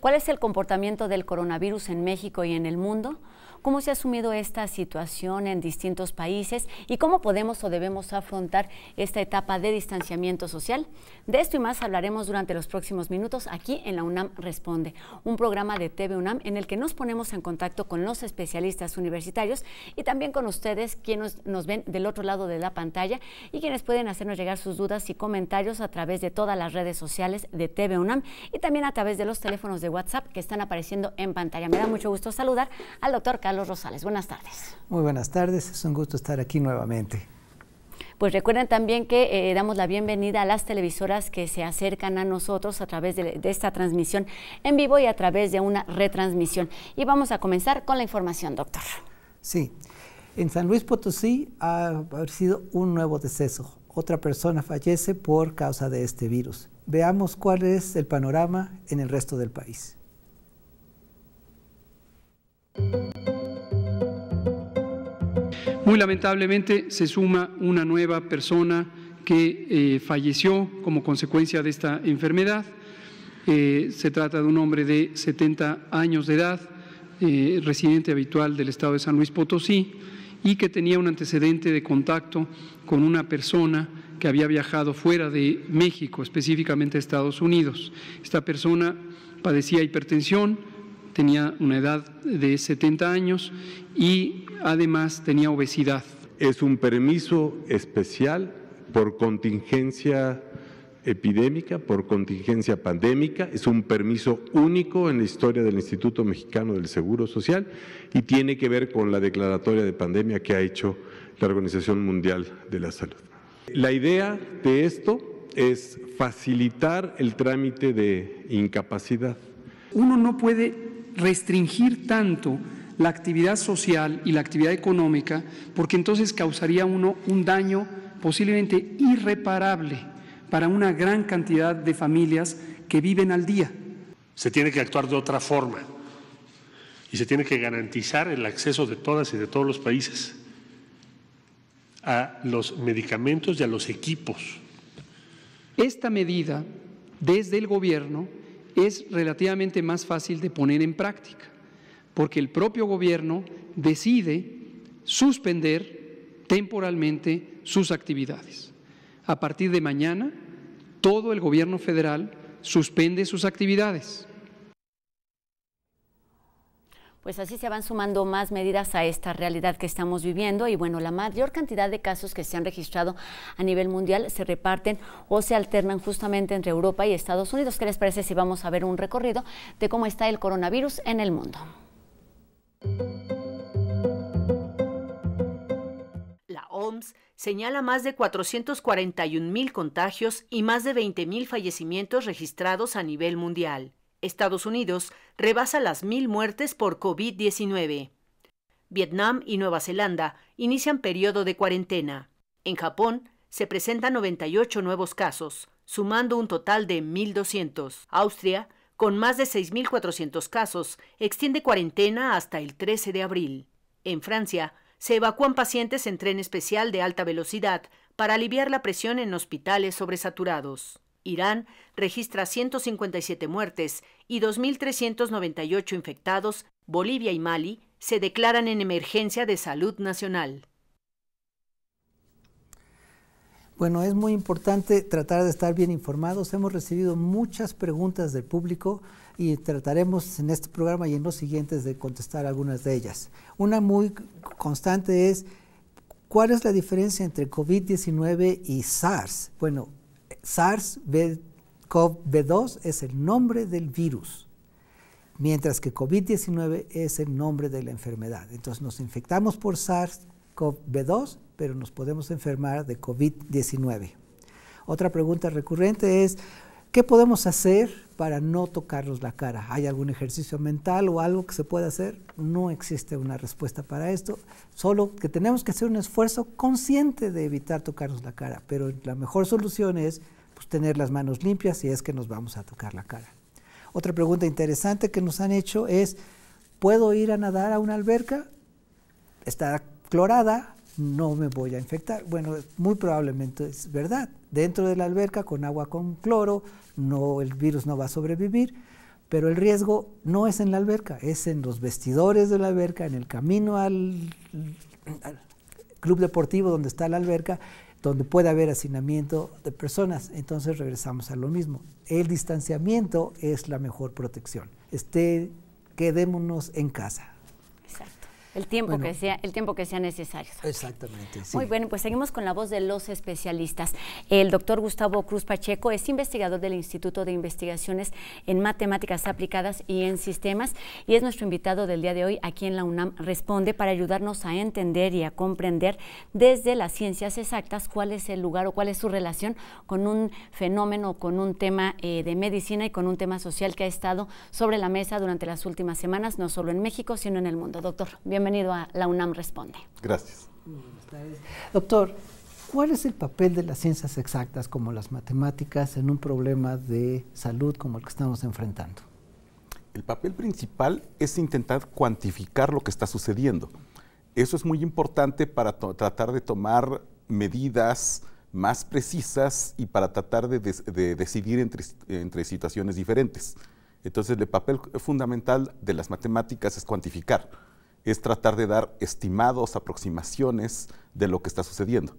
¿Cuál es el comportamiento del coronavirus en México y en el mundo? cómo se ha asumido esta situación en distintos países y cómo podemos o debemos afrontar esta etapa de distanciamiento social. De esto y más hablaremos durante los próximos minutos aquí en la UNAM Responde, un programa de TV UNAM en el que nos ponemos en contacto con los especialistas universitarios y también con ustedes quienes nos ven del otro lado de la pantalla y quienes pueden hacernos llegar sus dudas y comentarios a través de todas las redes sociales de TV UNAM y también a través de los teléfonos de WhatsApp que están apareciendo en pantalla. Me da mucho gusto saludar al doctor Carlos los Rosales. Buenas tardes. Muy buenas tardes, es un gusto estar aquí nuevamente. Pues recuerden también que eh, damos la bienvenida a las televisoras que se acercan a nosotros a través de, esta transmisión en vivo y a través de una retransmisión. Y vamos a comenzar con la información, doctor. Sí, en San Luis Potosí ha habido un nuevo deceso. Otra persona fallece por causa de este virus. Veamos cuál es el panorama en el resto del país. Muy lamentablemente se suma una nueva persona que eh, falleció como consecuencia de esta enfermedad. Eh, se trata de un hombre de 70 años de edad, eh, residente habitual del estado de San Luis Potosí y que tenía un antecedente de contacto con una persona que había viajado fuera de México, específicamente a Estados Unidos. Esta persona padecía hipertensión, tenía una edad de 70 años y además tenía obesidad. Es un permiso especial por contingencia epidémica, por contingencia pandémica, es un permiso único en la historia del Instituto Mexicano del Seguro Social y tiene que ver con la declaratoria de pandemia que ha hecho la Organización Mundial de la Salud. La idea de esto es facilitar el trámite de incapacidad. Uno no puede restringir tanto la actividad social y la actividad económica, porque entonces causaría uno un daño posiblemente irreparable para una gran cantidad de familias que viven al día. Se tiene que actuar de otra forma y se tiene que garantizar el acceso de todas y de todos los países a los medicamentos y a los equipos. Esta medida, desde el gobierno, es relativamente más fácil de poner en práctica, porque el propio gobierno decide suspender temporalmente sus actividades. A partir de mañana, todo el gobierno federal suspende sus actividades pues así se van sumando más medidas a esta realidad que estamos viviendo y bueno, la mayor cantidad de casos que se han registrado a nivel mundial se reparten o se alternan justamente entre Europa y Estados Unidos. ¿Qué les parece si vamos a ver un recorrido de cómo está el coronavirus en el mundo? La OMS señala más de 441 mil contagios y más de 20 mil fallecimientos registrados a nivel mundial. Estados Unidos rebasa las mil muertes por COVID-19. Vietnam y Nueva Zelanda inician periodo de cuarentena. En Japón se presentan 98 nuevos casos, sumando un total de 1.200. Austria, con más de 6.400 casos, extiende cuarentena hasta el 13 de abril. En Francia, se evacúan pacientes en tren especial de alta velocidad para aliviar la presión en hospitales sobresaturados. Irán registra 157 muertes y 2.398 infectados, Bolivia y Mali se declaran en emergencia de salud nacional. Bueno, es muy importante tratar de estar bien informados. Hemos recibido muchas preguntas del público y trataremos en este programa y en los siguientes de contestar algunas de ellas. Una muy constante es, ¿cuál es la diferencia entre COVID-19 y SARS? Bueno, SARS-CoV-2 es el nombre del virus, mientras que COVID-19 es el nombre de la enfermedad. Entonces nos infectamos por SARS-CoV-2, pero nos podemos enfermar de COVID-19. Otra pregunta recurrente es, ¿qué podemos hacer para no tocarnos la cara. ¿Hay algún ejercicio mental o algo que se pueda hacer? No existe una respuesta para esto, solo que tenemos que hacer un esfuerzo consciente de evitar tocarnos la cara, pero la mejor solución es pues, tener las manos limpias si es que nos vamos a tocar la cara. Otra pregunta interesante que nos han hecho es, ¿puedo ir a nadar a una alberca? Está clorada, no me voy a infectar. Bueno, muy probablemente es verdad, dentro de la alberca con agua con cloro, no, el virus no va a sobrevivir, pero el riesgo no es en la alberca, es en los vestidores de la alberca, en el camino al, club deportivo donde está la alberca, donde puede haber hacinamiento de personas. Entonces regresamos a lo mismo. El distanciamiento es la mejor protección. Este, quedémonos en casa. Exacto. El tiempo, que sea, el tiempo que sea necesario. Exactamente. Muy bueno, pues seguimos con la voz de los especialistas. El doctor Gustavo Cruz Pacheco es investigador del Instituto de Investigaciones en Matemáticas Aplicadas y en Sistemas y es nuestro invitado del día de hoy aquí en la UNAM Responde para ayudarnos a entender y a comprender desde las ciencias exactas cuál es el lugar o cuál es su relación con un fenómeno, con un tema eh, de medicina y con un tema social que ha estado sobre la mesa durante las últimas semanas, no solo en México, sino en el mundo. Doctor, bienvenido. Bienvenido a la UNAM Responde. Gracias. Doctor, ¿cuál es el papel de las ciencias exactas como las matemáticas en un problema de salud como el que estamos enfrentando? El papel principal es intentar cuantificar lo que está sucediendo. Eso es muy importante para tratar de tomar medidas más precisas y para tratar de, decidir entre situaciones diferentes. Entonces, el papel fundamental de las matemáticas es cuantificar es tratar de dar estimados, aproximaciones de lo que está sucediendo.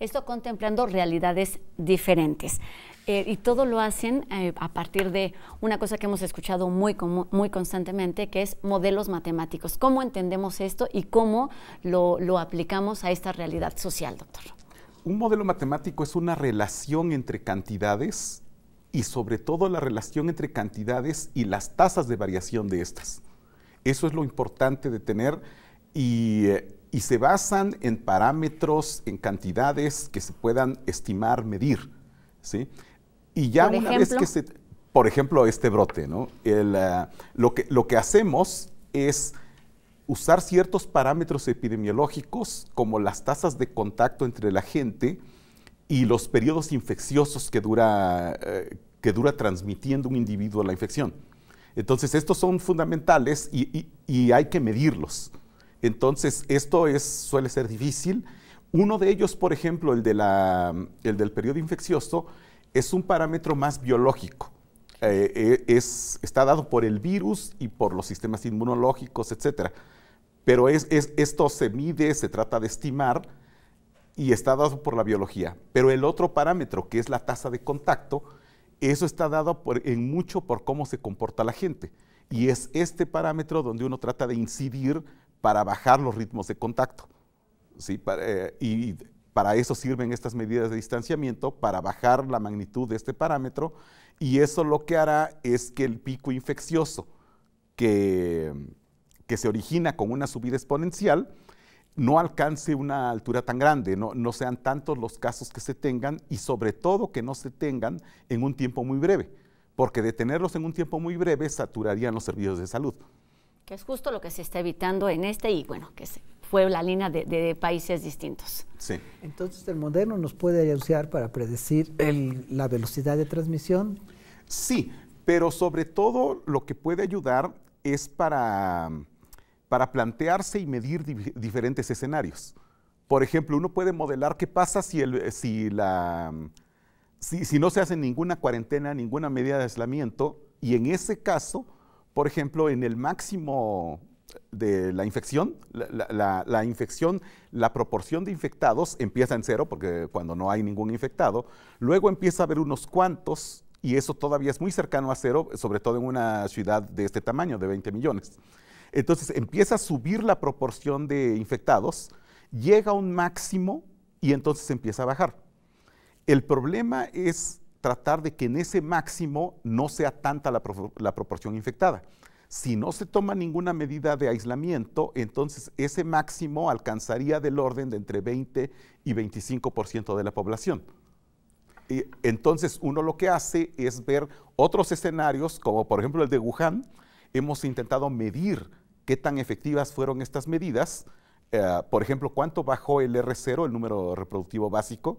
Esto contemplando realidades diferentes. Eh, y todo lo hacen eh, a partir de una cosa que hemos escuchado muy, muy constantemente, que es modelos matemáticos. ¿Cómo entendemos esto y cómo lo, lo aplicamos a esta realidad social, doctor? Un modelo matemático es una relación entre cantidades y sobre todo la relación entre cantidades y las tasas de variación de estas. Eso es lo importante de tener eh, y, se basan en parámetros, en cantidades que se puedan estimar, medir. ¿sí? Y ya una vez que se... Por ejemplo, este brote, ¿no? El, eh, lo, que, hacemos es usar ciertos parámetros epidemiológicos como las tasas de contacto entre la gente y los periodos infecciosos que dura, eh, que dura transmitiendo un individuo la infección. Entonces, estos son fundamentales y, hay que medirlos. Entonces, esto suele ser difícil. Uno de ellos, por ejemplo, el, del periodo infeccioso, es un parámetro más biológico. Eh, eh, está dado por el virus y por los sistemas inmunológicos, etc. Pero esto se mide, se trata de estimar y está dado por la biología. Pero el otro parámetro, que es la tasa de contacto, eso está dado en mucho por cómo se comporta la gente. Y es este parámetro donde uno trata de incidir para bajar los ritmos de contacto. ¿sí? Eh, y para eso sirven estas medidas de distanciamiento, para bajar la magnitud de este parámetro. Y eso lo que hará es que el pico infeccioso que se origina con una subida exponencial, no alcance una altura tan grande, no, sean tantos los casos que se tengan y sobre todo que no se tengan en un tiempo muy breve, porque detenerlos en un tiempo muy breve saturarían los servicios de salud. Que es justo lo que se está evitando en este y bueno, que fue la línea de, países distintos. Sí. Entonces el modelo nos puede ayudar para predecir la velocidad de transmisión. Sí, pero sobre todo lo que puede ayudar es para para plantearse y medir diferentes escenarios. Por ejemplo, uno puede modelar qué pasa eh, si, si, no se hace ninguna cuarentena, ninguna medida de aislamiento, y en ese caso, por ejemplo, en el máximo de la infección, la, la infección, la proporción de infectados empieza en cero, porque cuando no hay ningún infectado, luego empieza a haber unos cuantos, y eso todavía es muy cercano a cero, sobre todo en una ciudad de este tamaño, de 20 millones. Entonces empieza a subir la proporción de infectados, llega a un máximo y entonces empieza a bajar. El problema es tratar de que en ese máximo no sea tanta la, proporción infectada. Si no se toma ninguna medida de aislamiento, entonces ese máximo alcanzaría del orden de entre 20 y 25% de la población. Entonces uno lo que hace es ver otros escenarios, como por ejemplo el de Wuhan. Hemos intentado medir qué tan efectivas fueron estas medidas. Eh, por ejemplo, cuánto bajó el R0, el número reproductivo básico,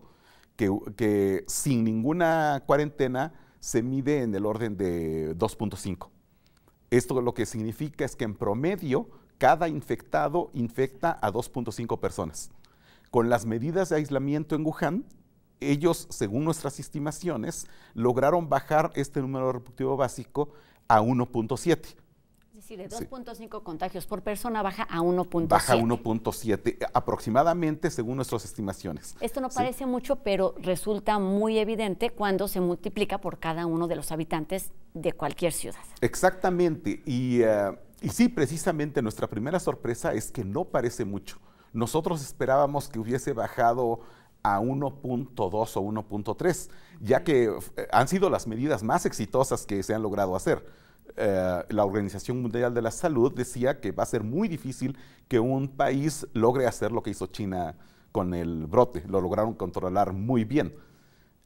que, que sin ninguna cuarentena se mide en el orden de 2.5. Esto lo que significa es que en promedio cada infectado infecta a 2.5 personas. Con las medidas de aislamiento en Wuhan, ellos, según nuestras estimaciones, lograron bajar este número reproductivo básico a 1.7. Sí, de 2.5 contagios por persona baja a 1.7. Baja 1.7 aproximadamente según nuestras estimaciones. Esto no parece mucho, pero resulta muy evidente cuando se multiplica por cada uno de los habitantes de cualquier ciudad. Exactamente. Y, eh, y sí, precisamente nuestra primera sorpresa es que no parece mucho. Nosotros esperábamos que hubiese bajado a 1.2 o 1.3, ya que eh, han sido las medidas más exitosas que se han logrado hacer. Eh, la Organización Mundial de la Salud decía que va a ser muy difícil que un país logre hacer lo que hizo China con el brote. Lo lograron controlar muy bien.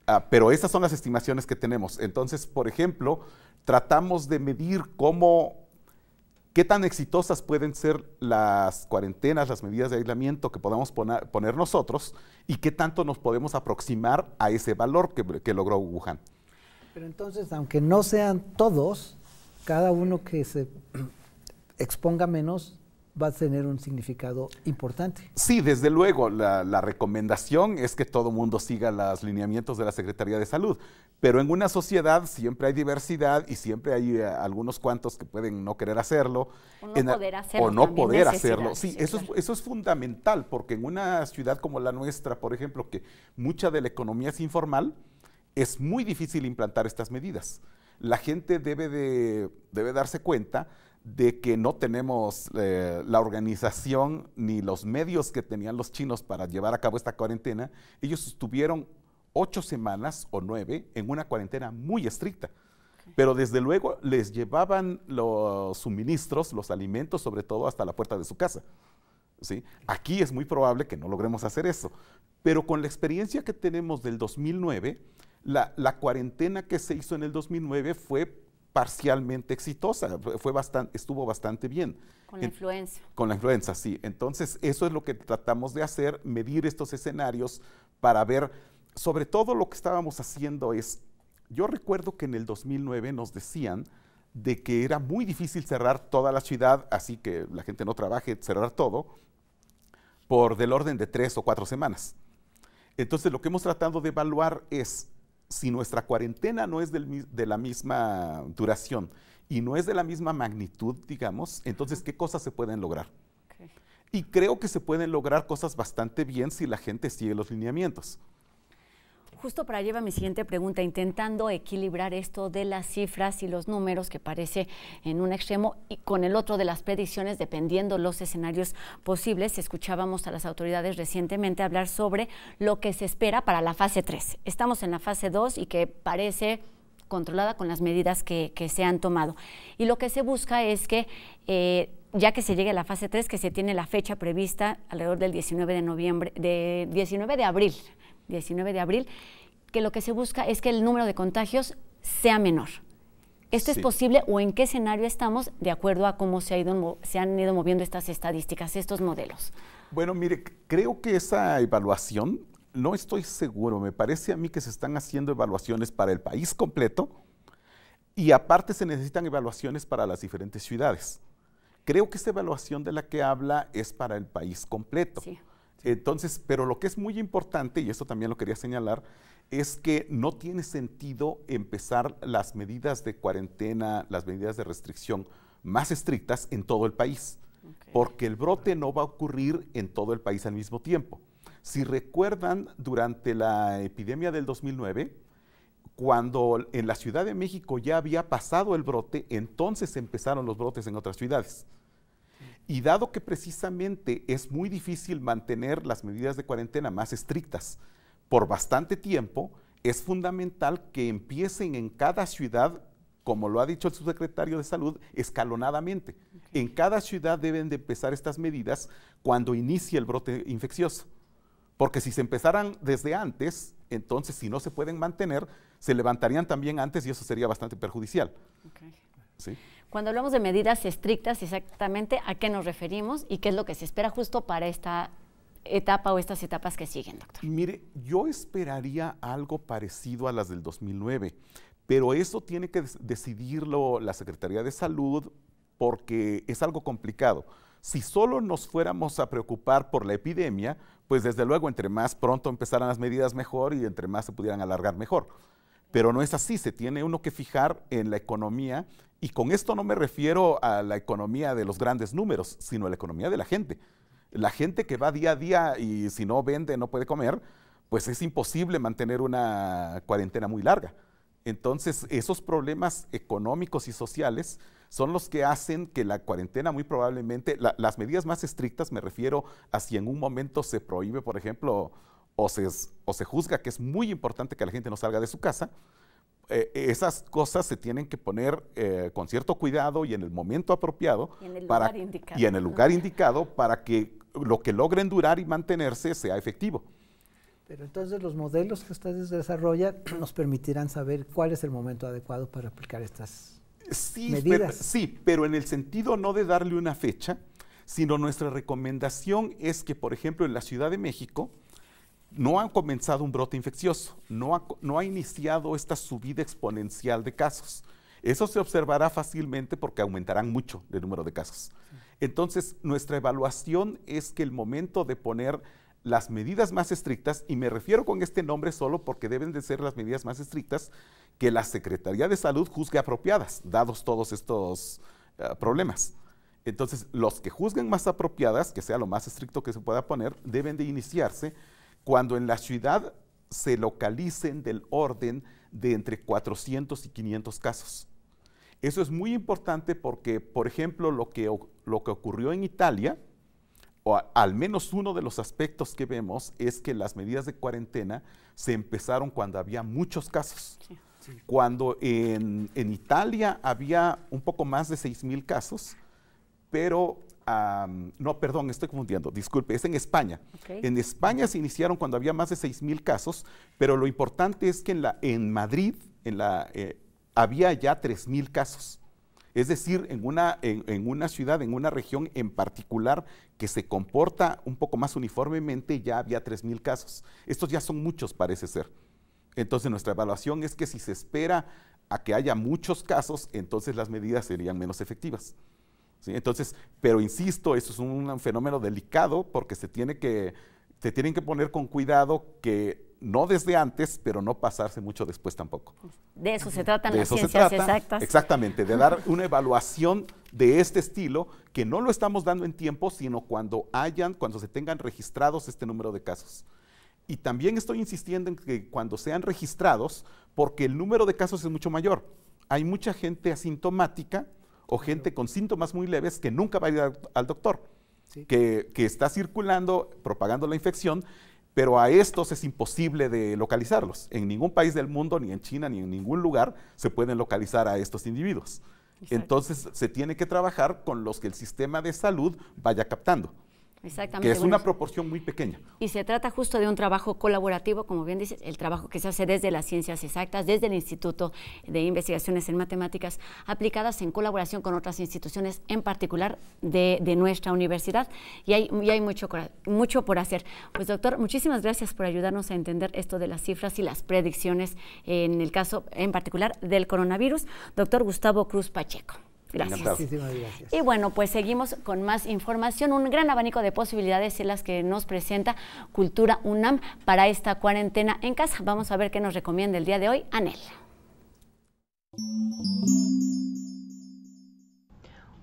Ah, pero esas son las estimaciones que tenemos. Entonces, por ejemplo, tratamos de medir cómo, qué tan exitosas pueden ser las cuarentenas, las medidas de aislamiento que podamos poner, nosotros y qué tanto nos podemos aproximar a ese valor que, que logró Wuhan. Pero entonces, aunque no sean todos, cada uno que se exponga menos va a tener un significado importante. Sí, desde luego, la, recomendación es que todo mundo siga los lineamientos de la Secretaría de Salud, pero en una sociedad siempre hay diversidad y siempre hay eh, algunos cuantos que pueden no querer hacerlo. O no poder hacerlo. Sí, eso, es, eso es fundamental, porque en una ciudad como la nuestra, por ejemplo, que mucha de la economía es informal, es muy difícil implantar estas medidas la gente debe, de, debe darse cuenta de que no tenemos eh, la organización ni los medios que tenían los chinos para llevar a cabo esta cuarentena. Ellos estuvieron ocho semanas o nueve en una cuarentena muy estricta. Pero desde luego les llevaban los suministros, los alimentos sobre todo, hasta la puerta de su casa. ¿sí? Aquí es muy probable que no logremos hacer eso. Pero con la experiencia que tenemos del 2009, la, cuarentena que se hizo en el 2009 fue parcialmente exitosa, fue bastante, estuvo bastante bien. Con la influenza. Con la influenza, sí. Entonces, eso es lo que tratamos de hacer, medir estos escenarios para ver, sobre todo lo que estábamos haciendo es, yo recuerdo que en el 2009 nos decían de que era muy difícil cerrar toda la ciudad, así que la gente no trabaje, cerrar todo, por del orden de tres o cuatro semanas. Entonces, lo que hemos tratado de evaluar es si nuestra cuarentena no es de la misma duración y no es de la misma magnitud, digamos, entonces, ¿qué cosas se pueden lograr? Y creo que se pueden lograr cosas bastante bien si la gente sigue los lineamientos justo para llevar mi siguiente pregunta, intentando equilibrar esto de las cifras y los números que parece en un extremo y con el otro de las predicciones, dependiendo los escenarios posibles. Escuchábamos a las autoridades recientemente hablar sobre lo que se espera para la fase 3. Estamos en la fase 2 y que parece controlada con las medidas que, se han tomado. Y lo que se busca es que... Eh, ya que se llegue a la fase 3, que se tiene la fecha prevista alrededor del 19 de noviembre, de 19 de abril, 19 de abril, que lo que se busca es que el número de contagios sea menor. ¿Esto es posible o en qué escenario estamos de acuerdo a cómo se, se han ido moviendo estas estadísticas, estos modelos? Bueno, mire, creo que esa evaluación, no estoy seguro, me parece a mí que se están haciendo evaluaciones para el país completo y aparte se necesitan evaluaciones para las diferentes ciudades. Creo que esa evaluación de la que habla es para el país completo. Sí. Entonces, pero lo que es muy importante, y esto también lo quería señalar, es que no tiene sentido empezar las medidas de cuarentena, las medidas de restricción más estrictas en todo el país, porque el brote no va a ocurrir en todo el país al mismo tiempo. Si recuerdan, durante la epidemia del 2009, cuando en la Ciudad de México ya había pasado el brote, entonces empezaron los brotes en otras ciudades. Y dado que precisamente es muy difícil mantener las medidas de cuarentena más estrictas por bastante tiempo, es fundamental que empiecen en cada ciudad, como lo ha dicho el subsecretario de Salud, escalonadamente. En cada ciudad deben de empezar estas medidas cuando inicie el brote infeccioso. Porque si se empezaran desde antes, entonces si no se pueden mantener, se levantarían también antes y eso sería bastante perjudicial. ¿Sí? Cuando hablamos de medidas estrictas, exactamente a qué nos referimos y qué es lo que se espera justo para esta etapa o estas etapas que siguen, doctor. Mire, yo esperaría algo parecido a las del 2009, pero eso tiene que decidirlo la Secretaría de Salud porque es algo complicado. Si solo nos fuéramos a preocupar por la epidemia, pues desde luego entre más pronto empezaran las medidas mejor y entre más se pudieran alargar mejor pero no es así, se tiene uno que fijar en la economía y con esto no me refiero a la economía de los grandes números, sino a la economía de la gente. La gente que va día a día y si no vende no puede comer, pues es imposible mantener una cuarentena muy larga. Entonces, esos problemas económicos y sociales son los que hacen que la cuarentena muy probablemente, las medidas más estrictas, me refiero a si en un momento se prohíbe, por ejemplo, o se, o se juzga que es muy importante que la gente no salga de su casa, eh, esas cosas se tienen que poner eh, con cierto cuidado y en el momento apropiado y en el lugar, indicado. Y en el lugar indicado para que lo que logren durar y mantenerse sea efectivo. Pero entonces los modelos que ustedes desarrollan nos permitirán saber cuál es el momento adecuado para aplicar estas medidas. sí, pero en el sentido no de darle una fecha, sino nuestra recomendación es que, por ejemplo, en la Ciudad de México, no ha comenzado un brote infeccioso, no ha, iniciado esta subida exponencial de casos. Eso se observará fácilmente porque aumentarán mucho el número de casos. Entonces, nuestra evaluación es que el momento de poner las medidas más estrictas, y me refiero con este nombre solo porque deben de ser las medidas más estrictas que la Secretaría de Salud juzgue apropiadas, dados todos estos eh, problemas. Entonces, los que juzguen más apropiadas, que sea lo más estricto que se pueda poner, deben de iniciarse cuando en la ciudad se localicen del orden de entre 400 y 500 casos. Eso es muy importante porque, por ejemplo, lo que, lo que ocurrió en Italia, o al menos uno de los aspectos que vemos es que las medidas de cuarentena se empezaron cuando había muchos casos. Cuando en, en, Italia había un poco más de 6.000 casos, pero no, perdón, estoy confundiendo, disculpe, es en España. En España se iniciaron cuando había más de 6.000 casos, pero lo importante es que en, Madrid eh, había ya 3.000 casos. Es decir, en una, en una ciudad, en una región en particular que se comporta un poco más uniformemente, ya había 3.000 casos. Estos ya son muchos, parece ser. Entonces, nuestra evaluación es que si se espera a que haya muchos casos, entonces las medidas serían menos efectivas. Entonces, pero insisto, eso es un fenómeno delicado porque se tiene que, se tienen que poner con cuidado que no desde antes, pero no pasarse mucho después tampoco. De eso se tratan las ciencias exactas. Exactamente, de dar una evaluación de este estilo que no lo estamos dando en tiempo, sino cuando hayan, cuando se tengan registrados este número de casos. Y también estoy insistiendo en que cuando sean registrados, porque el número de casos es mucho mayor. Hay mucha gente asintomática o gente con síntomas muy leves que nunca va a ir al doctor, que, está circulando, propagando la infección, pero a estos es imposible de localizarlos. En ningún país del mundo, ni en China, ni en ningún lugar se pueden localizar a estos individuos. Entonces se tiene que trabajar con los que el sistema de salud vaya captando. Exactamente. Que es una proporción muy pequeña. Y se trata justo de un trabajo colaborativo, como bien dice, el trabajo que se hace desde las ciencias exactas, desde el Instituto de Investigaciones en Matemáticas aplicadas en colaboración con otras instituciones, en particular de, nuestra universidad. Y hay, mucho, mucho por hacer. Pues doctor, muchísimas gracias por ayudarnos a entender esto de las cifras y las predicciones en el caso en particular del coronavirus. Doctor Gustavo Cruz Pacheco. Gracias. gracias. Y bueno, pues seguimos con más información, un gran abanico de posibilidades en las que nos presenta Cultura UNAM para esta cuarentena en casa. Vamos a ver qué nos recomienda el día de hoy Anel.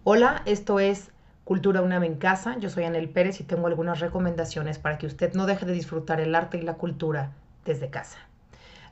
Hola, esto es Cultura UNAM en casa. Yo soy Anel Pérez y tengo algunas recomendaciones para que usted no deje de disfrutar el arte y la cultura desde casa.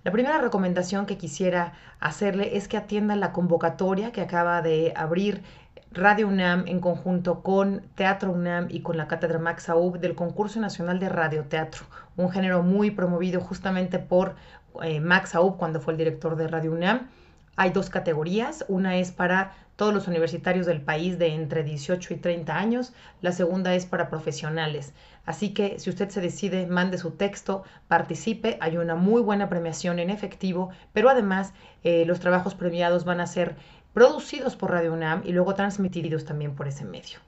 La primera recomendación que quisiera hacerle es que atienda la convocatoria que acaba de abrir Radio UNAM en conjunto con Teatro UNAM y con la Cátedra Max Aub del Concurso Nacional de Radioteatro, un género muy promovido justamente por eh, Max Aub cuando fue el director de Radio UNAM. Hay dos categorías, una es para todos los universitarios del país de entre 18 y 30 años, la segunda es para profesionales. Así que si usted se decide, mande su texto, participe, hay una muy buena premiación en efectivo, pero además eh, los trabajos premiados van a ser producidos por Radio UNAM y luego transmitidos también por ese medio.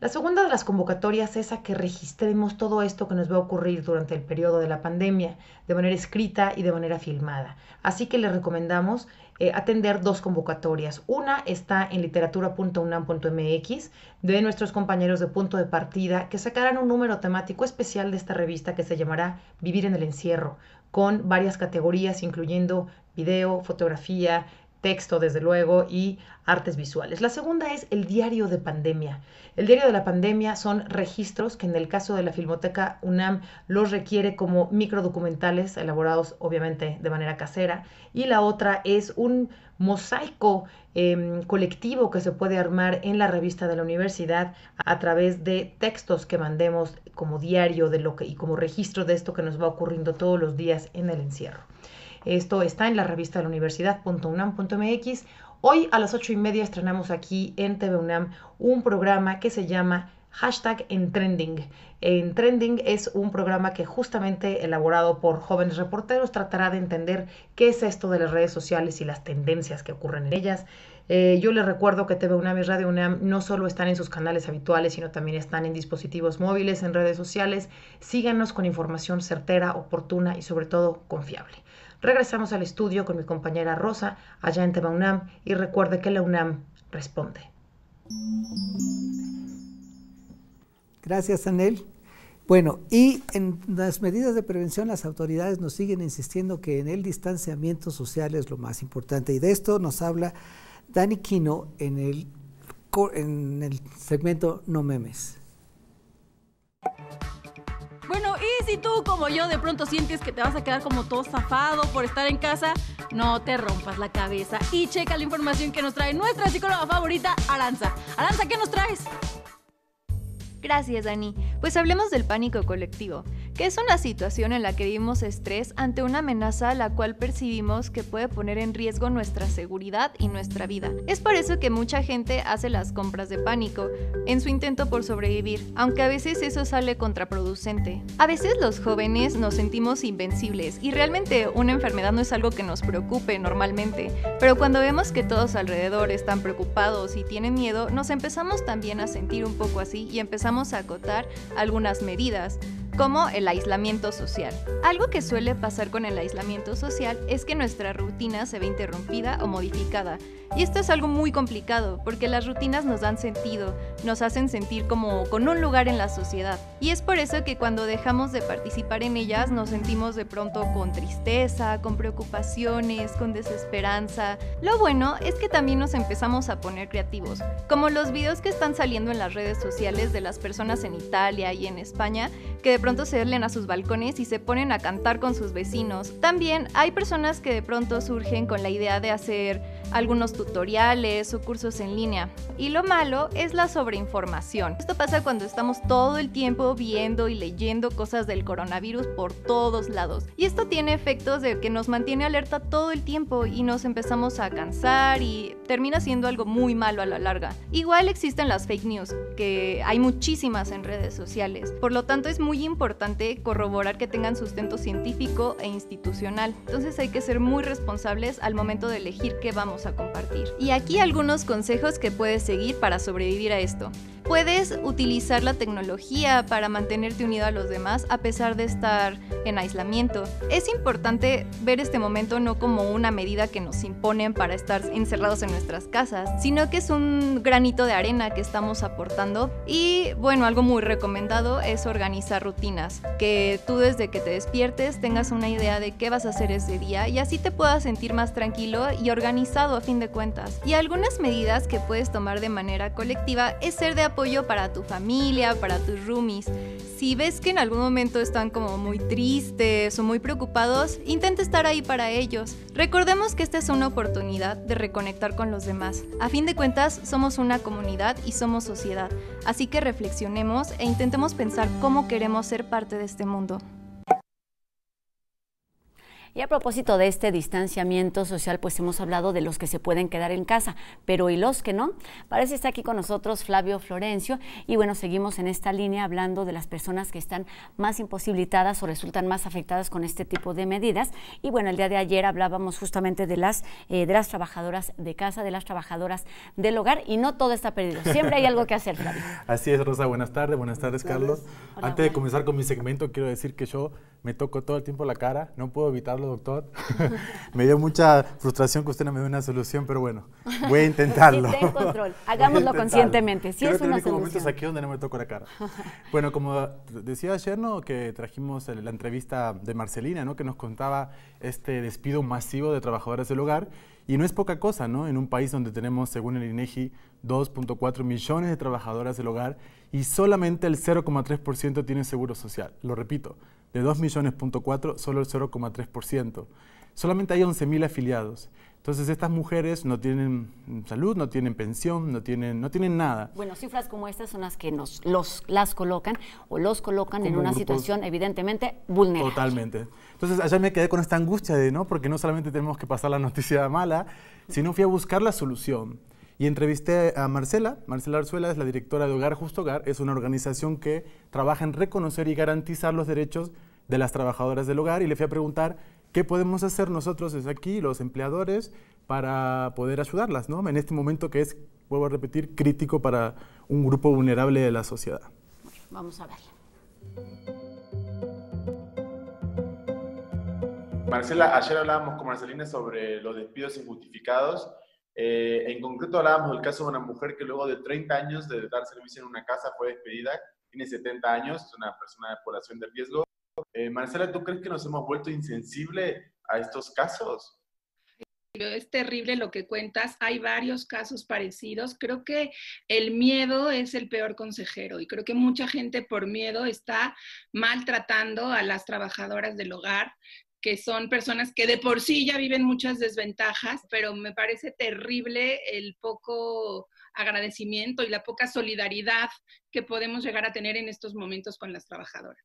La segunda de las convocatorias es a que registremos todo esto que nos va a ocurrir durante el periodo de la pandemia, de manera escrita y de manera filmada. Así que les recomendamos eh, atender dos convocatorias. Una está en literatura.unam.mx de nuestros compañeros de punto de partida que sacarán un número temático especial de esta revista que se llamará Vivir en el Encierro, con varias categorías incluyendo video, fotografía, texto, desde luego, y artes visuales. La segunda es el diario de pandemia. El diario de la pandemia son registros que en el caso de la Filmoteca UNAM los requiere como microdocumentales elaborados obviamente de manera casera y la otra es un mosaico em, colectivo que se puede armar en la revista de la universidad a través de textos que mandemos como diario de lo que y como registro de esto que nos va ocurriendo todos los días en el encierro. Esto está en la revista de la universidad.unam.mx. Hoy a las ocho y media estrenamos aquí en TV UNAM un programa que se llama hashtag en trending. En trending es un programa que justamente elaborado por jóvenes reporteros tratará de entender qué es esto de las redes sociales y las tendencias que ocurren en ellas. Eh, yo les recuerdo que TV UNAM y Radio UNAM no solo están en sus canales habituales, sino también están en dispositivos móviles, en redes sociales. Síganos con información certera, oportuna y sobre todo confiable. Regresamos al estudio con mi compañera Rosa, allá en Tema UNAM, y recuerde que la UNAM responde. Gracias, Anel. Bueno, y en las medidas de prevención las autoridades nos siguen insistiendo que en el distanciamiento social es lo más importante. Y de esto nos habla Dani Quino en el, en el segmento No Memes. Bueno, si tú, como yo, de pronto sientes que te vas a quedar como todo zafado por estar en casa, no te rompas la cabeza y checa la información que nos trae nuestra psicóloga favorita, Aranza. Aranza, ¿qué nos traes? Gracias, Dani. Pues hablemos del pánico colectivo que es una situación en la que vivimos estrés ante una amenaza a la cual percibimos que puede poner en riesgo nuestra seguridad y nuestra vida. Es por eso que mucha gente hace las compras de pánico en su intento por sobrevivir, aunque a veces eso sale contraproducente. A veces los jóvenes nos sentimos invencibles y realmente una enfermedad no es algo que nos preocupe normalmente, pero cuando vemos que todos alrededor están preocupados y tienen miedo, nos empezamos también a sentir un poco así y empezamos a acotar algunas medidas como el aislamiento social. Algo que suele pasar con el aislamiento social es que nuestra rutina se ve interrumpida o modificada, y esto es algo muy complicado, porque las rutinas nos dan sentido, nos hacen sentir como con un lugar en la sociedad. Y es por eso que cuando dejamos de participar en ellas nos sentimos de pronto con tristeza, con preocupaciones, con desesperanza. Lo bueno es que también nos empezamos a poner creativos, como los videos que están saliendo en las redes sociales de las personas en Italia y en España, que de pronto se leen a sus balcones y se ponen a cantar con sus vecinos. También hay personas que de pronto surgen con la idea de hacer algunos tutoriales o cursos en línea. Y lo malo es la sobreinformación. Esto pasa cuando estamos todo el tiempo viendo y leyendo cosas del coronavirus por todos lados. Y esto tiene efectos de que nos mantiene alerta todo el tiempo y nos empezamos a cansar y termina siendo algo muy malo a la larga. Igual existen las fake news, que hay muchísimas en redes sociales. Por lo tanto, es muy importante corroborar que tengan sustento científico e institucional. Entonces hay que ser muy responsables al momento de elegir qué vamos a compartir. Y aquí algunos consejos que puedes seguir para sobrevivir a esto. Puedes utilizar la tecnología para mantenerte unido a los demás a pesar de estar en aislamiento. Es importante ver este momento no como una medida que nos imponen para estar encerrados en nuestras casas, sino que es un granito de arena que estamos aportando. Y bueno, algo muy recomendado es organizar rutinas, que tú desde que te despiertes tengas una idea de qué vas a hacer ese día y así te puedas sentir más tranquilo y organizado a fin de cuentas. Y algunas medidas que puedes tomar de manera colectiva es ser de apoyo para tu familia, para tus roomies. Si ves que en algún momento están como muy tristes o muy preocupados, intenta estar ahí para ellos. Recordemos que esta es una oportunidad de reconectar con los demás. A fin de cuentas, somos una comunidad y somos sociedad, así que reflexionemos e intentemos pensar cómo queremos ser parte de este mundo. Y a propósito de este distanciamiento social, pues hemos hablado de los que se pueden quedar en casa, pero ¿y los que no? Parece que está aquí con nosotros Flavio Florencio y bueno, seguimos en esta línea hablando de las personas que están más imposibilitadas o resultan más afectadas con este tipo de medidas. Y bueno, el día de ayer hablábamos justamente de las, eh, de las trabajadoras de casa, de las trabajadoras del hogar y no todo está perdido. Siempre hay algo que hacer, Flavio. Así es, Rosa. Buenas tardes, buenas tardes, Carlos. Antes de comenzar con mi segmento, quiero decir que yo me toco todo el tiempo la cara, no puedo evitarlo doctor. me dio mucha frustración que usted no me dé una solución, pero bueno, voy a intentarlo. Hagámoslo conscientemente. Sí es una solución. aquí donde me toco la cara. bueno, como decía ayer, ¿no? Que trajimos la entrevista de Marcelina, ¿no? Que nos contaba este despido masivo de trabajadoras del hogar. Y no es poca cosa, ¿no? En un país donde tenemos, según el INEGI, 2.4 e millones de trabajadoras del hogar y solamente el 0,3% tiene seguro social. Lo repito, de 2 millones.4, solo el 0,3%. Solamente hay 11.000 afiliados. Entonces estas mujeres no tienen salud, no tienen pensión, no tienen, no tienen nada. Bueno, cifras como estas son las que nos los, las colocan o los colocan en una situación evidentemente vulnerable. Totalmente. Entonces allá me quedé con esta angustia de, ¿no? Porque no solamente tenemos que pasar la noticia mala, sino fui a buscar la solución. Y entrevisté a Marcela. Marcela Arzuela es la directora de Hogar Justo Hogar. Es una organización que trabaja en reconocer y garantizar los derechos de las trabajadoras del hogar. Y le fui a preguntar qué podemos hacer nosotros desde aquí, los empleadores, para poder ayudarlas, ¿no? En este momento que es, vuelvo a repetir, crítico para un grupo vulnerable de la sociedad. vamos a ver. Marcela, ayer hablábamos con Marcelina sobre los despidos injustificados eh, en concreto hablábamos del caso de una mujer que luego de 30 años de dar servicio en una casa fue despedida, tiene 70 años, es una persona de población de riesgo. Eh, Marcela, ¿tú crees que nos hemos vuelto insensible a estos casos? es terrible lo que cuentas. Hay varios casos parecidos. Creo que el miedo es el peor consejero y creo que mucha gente por miedo está maltratando a las trabajadoras del hogar que son personas que de por sí ya viven muchas desventajas, pero me parece terrible el poco agradecimiento y la poca solidaridad que podemos llegar a tener en estos momentos con las trabajadoras.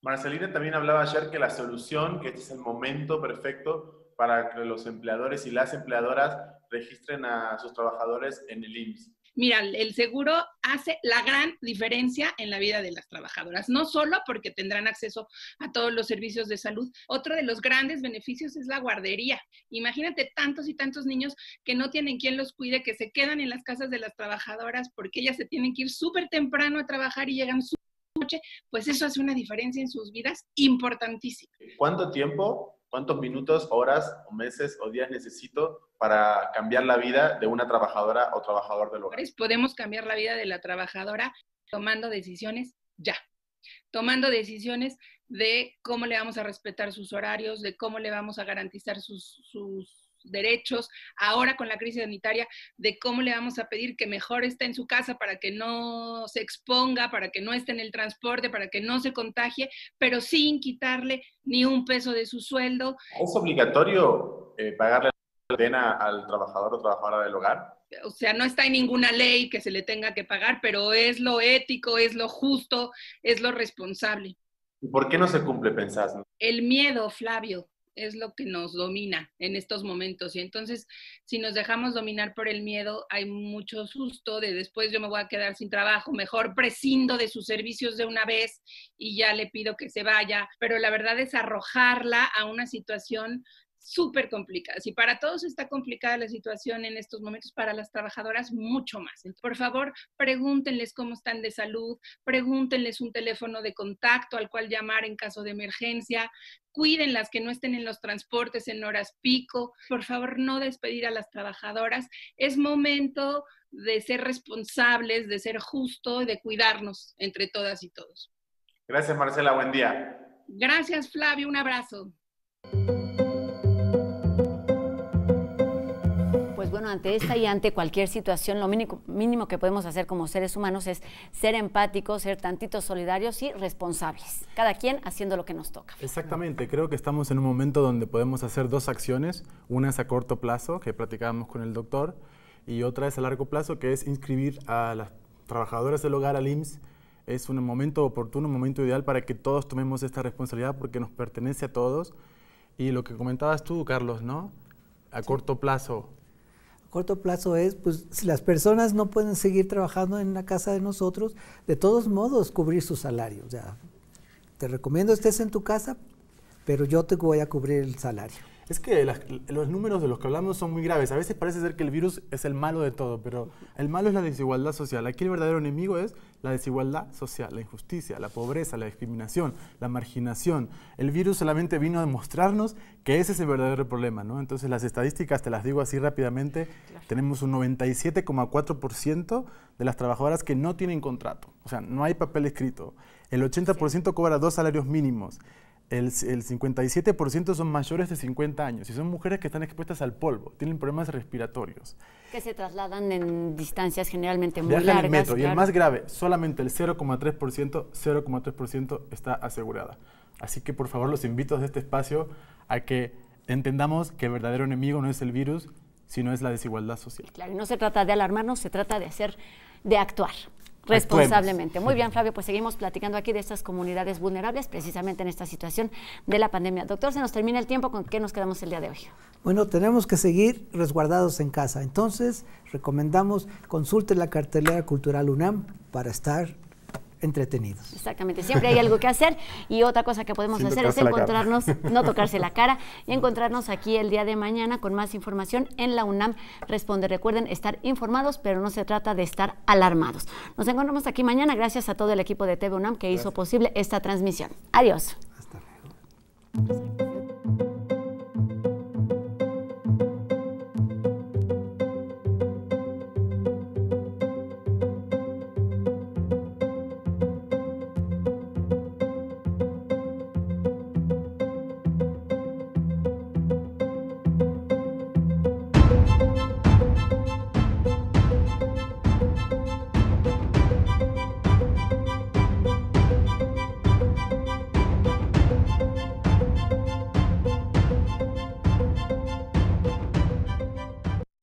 Marcelina también hablaba ayer que la solución, que este es el momento perfecto para que los empleadores y las empleadoras registren a sus trabajadores en el IMSS. Mira, el seguro hace la gran diferencia en la vida de las trabajadoras, no solo porque tendrán acceso a todos los servicios de salud, otro de los grandes beneficios es la guardería. Imagínate tantos y tantos niños que no tienen quien los cuide, que se quedan en las casas de las trabajadoras porque ellas se tienen que ir súper temprano a trabajar y llegan súper noche, pues eso hace una diferencia en sus vidas importantísima. ¿Cuánto tiempo cuántos minutos, horas, o meses o días necesito para cambiar la vida de una trabajadora o trabajador del hogar. Pues, podemos cambiar la vida de la trabajadora tomando decisiones ya, tomando decisiones de cómo le vamos a respetar sus horarios, de cómo le vamos a garantizar sus derechos, ahora con la crisis sanitaria, de cómo le vamos a pedir que mejor esté en su casa para que no se exponga, para que no esté en el transporte, para que no se contagie, pero sin quitarle ni un peso de su sueldo. ¿Es obligatorio eh, pagarle la pena al trabajador o trabajadora del hogar? o sea, no está en ninguna ley que se le tenga que pagar, pero es lo ético, es lo justo, es lo responsable. ¿Y por qué no se cumple, pensás? El miedo, Flavio es lo que nos domina en estos momentos. Y entonces, si nos dejamos dominar por el miedo, hay mucho susto de después yo me voy a quedar sin trabajo, mejor prescindo de sus servicios de una vez y ya le pido que se vaya. Pero la verdad es arrojarla a una situación súper complicadas. Y para todos está complicada la situación en estos momentos, para las trabajadoras mucho más. Por favor, pregúntenles cómo están de salud, pregúntenles un teléfono de contacto al cual llamar en caso de emergencia, cuídenlas que no estén en los transportes en horas pico, por favor no despedir a las trabajadoras. Es momento de ser responsables, de ser justo y de cuidarnos entre todas y todos. Gracias Marcela, buen día. Gracias Flavio, un abrazo. ante esta y ante cualquier situación, lo mínimo, mínimo que podemos hacer como seres humanos es ser empáticos, ser tantitos solidarios y responsables. Cada quien haciendo lo que nos toca. Exactamente, creo que estamos en un momento donde podemos hacer dos acciones. Una es a corto plazo, que platicábamos con el doctor, y otra es a largo plazo, que es inscribir a las trabajadoras del hogar al IMSS es un momento oportuno, un momento ideal para que todos tomemos esta responsabilidad porque nos pertenece a todos. Y lo que comentabas tú, Carlos, ¿no? A corto plazo, corto plazo es, pues si las personas no pueden seguir trabajando en la casa de nosotros, de todos modos cubrir su salario. O sea, te recomiendo estés en tu casa, pero yo te voy a cubrir el salario es que los números de los que hablamos son muy graves. A veces parece ser que el virus es el malo de todo, pero el malo es la desigualdad social. Aquí el verdadero enemigo es la desigualdad social, la injusticia, la pobreza, la discriminación, la marginación. El virus solamente vino a demostrarnos que ese es el verdadero problema, ¿no? Entonces las estadísticas, te las digo así rápidamente, tenemos un 97,4% de las trabajadoras que no tienen contrato, o sea, no hay papel escrito. El 80% cobra dos salarios mínimos el, el 57% son mayores de 50 años y son mujeres que están expuestas al polvo, tienen problemas respiratorios. Que se trasladan en distancias generalmente muy largas. Y el más grave, solamente el 0,3%, 0,3% está asegurada. Así que por favor los invito desde este espacio a que entendamos que el verdadero enemigo no es el virus, sino es la desigualdad social. Claro, y no se trata de alarmarnos, se trata de hacer, de actuar. Responsablemente. Muy bien, Flavio, pues seguimos platicando aquí de estas comunidades vulnerables, precisamente en esta situación de la pandemia. Doctor, se nos termina el tiempo, ¿con qué nos quedamos el día de hoy? Bueno, tenemos que seguir resguardados en casa. Entonces, recomendamos consulte la cartelera cultural UNAM para estar entretenidos. Exactamente, siempre hay algo que hacer y otra cosa que podemos hacer es encontrarnos, no tocarse la cara y encontrarnos aquí el día de mañana con más información en la UNAM Responde. Recuerden estar informados, pero no se trata de estar alarmados. Nos encontramos aquí mañana gracias a todo el equipo de TV UNAM que hizo posible esta transmisión. Adiós. Hasta luego.